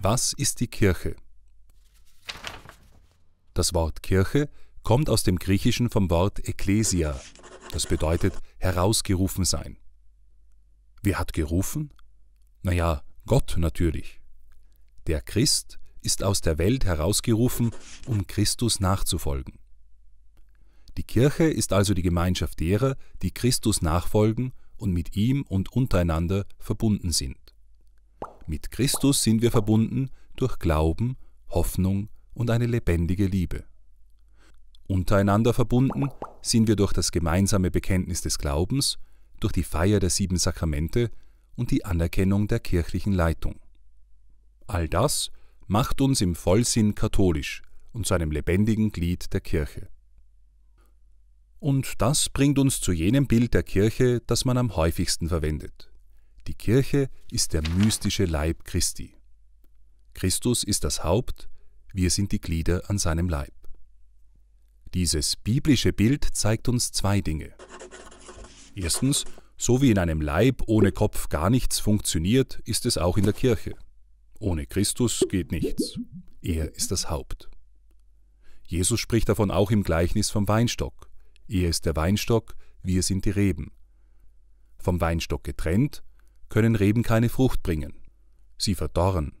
Was ist die Kirche? Das Wort Kirche kommt aus dem Griechischen vom Wort Ekklesia. das bedeutet herausgerufen sein. Wer hat gerufen? Naja, Gott natürlich. Der Christ ist aus der Welt herausgerufen, um Christus nachzufolgen. Die Kirche ist also die Gemeinschaft derer, die Christus nachfolgen und mit ihm und untereinander verbunden sind. Mit Christus sind wir verbunden durch Glauben, Hoffnung und eine lebendige Liebe. Untereinander verbunden sind wir durch das gemeinsame Bekenntnis des Glaubens, durch die Feier der sieben Sakramente und die Anerkennung der kirchlichen Leitung. All das macht uns im Vollsinn katholisch und zu einem lebendigen Glied der Kirche. Und das bringt uns zu jenem Bild der Kirche, das man am häufigsten verwendet. Die Kirche ist der mystische Leib Christi. Christus ist das Haupt, wir sind die Glieder an seinem Leib. Dieses biblische Bild zeigt uns zwei Dinge. Erstens, so wie in einem Leib ohne Kopf gar nichts funktioniert, ist es auch in der Kirche. Ohne Christus geht nichts. Er ist das Haupt. Jesus spricht davon auch im Gleichnis vom Weinstock. Ihr ist der Weinstock, wir sind die Reben. Vom Weinstock getrennt können Reben keine Frucht bringen. Sie verdorren.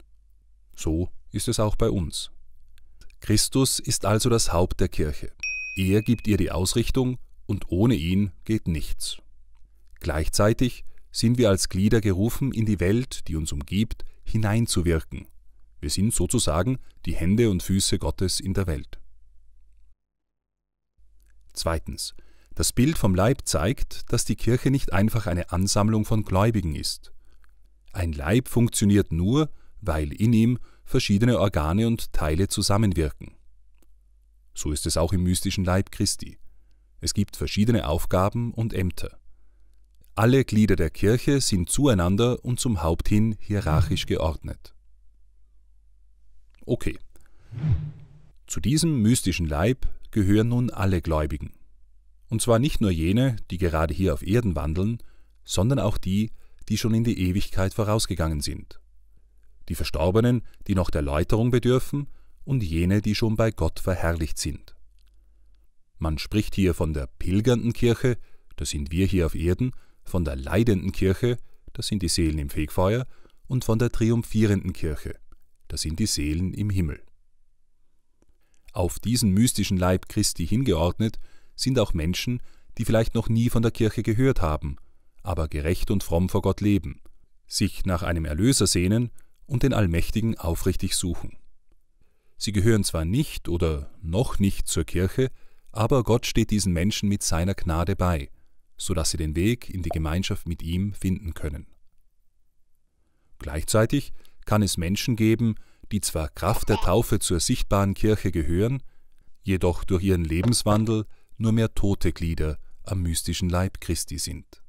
So ist es auch bei uns. Christus ist also das Haupt der Kirche. Er gibt ihr die Ausrichtung und ohne ihn geht nichts. Gleichzeitig sind wir als Glieder gerufen, in die Welt, die uns umgibt, hineinzuwirken. Wir sind sozusagen die Hände und Füße Gottes in der Welt. Zweitens. Das Bild vom Leib zeigt, dass die Kirche nicht einfach eine Ansammlung von Gläubigen ist. Ein Leib funktioniert nur, weil in ihm verschiedene Organe und Teile zusammenwirken. So ist es auch im mystischen Leib Christi. Es gibt verschiedene Aufgaben und Ämter. Alle Glieder der Kirche sind zueinander und zum Haupt hin hierarchisch geordnet. Okay. Zu diesem mystischen Leib gehören nun alle Gläubigen. Und zwar nicht nur jene, die gerade hier auf Erden wandeln, sondern auch die, die schon in die Ewigkeit vorausgegangen sind. Die Verstorbenen, die noch der Läuterung bedürfen, und jene, die schon bei Gott verherrlicht sind. Man spricht hier von der pilgernden Kirche, das sind wir hier auf Erden, von der leidenden Kirche, das sind die Seelen im Fegfeuer, und von der triumphierenden Kirche, das sind die Seelen im Himmel auf diesen mystischen Leib Christi hingeordnet, sind auch Menschen, die vielleicht noch nie von der Kirche gehört haben, aber gerecht und fromm vor Gott leben, sich nach einem Erlöser sehnen und den Allmächtigen aufrichtig suchen. Sie gehören zwar nicht oder noch nicht zur Kirche, aber Gott steht diesen Menschen mit seiner Gnade bei, so dass sie den Weg in die Gemeinschaft mit ihm finden können. Gleichzeitig kann es Menschen geben, die zwar Kraft der Taufe zur sichtbaren Kirche gehören, jedoch durch ihren Lebenswandel nur mehr tote Glieder am mystischen Leib Christi sind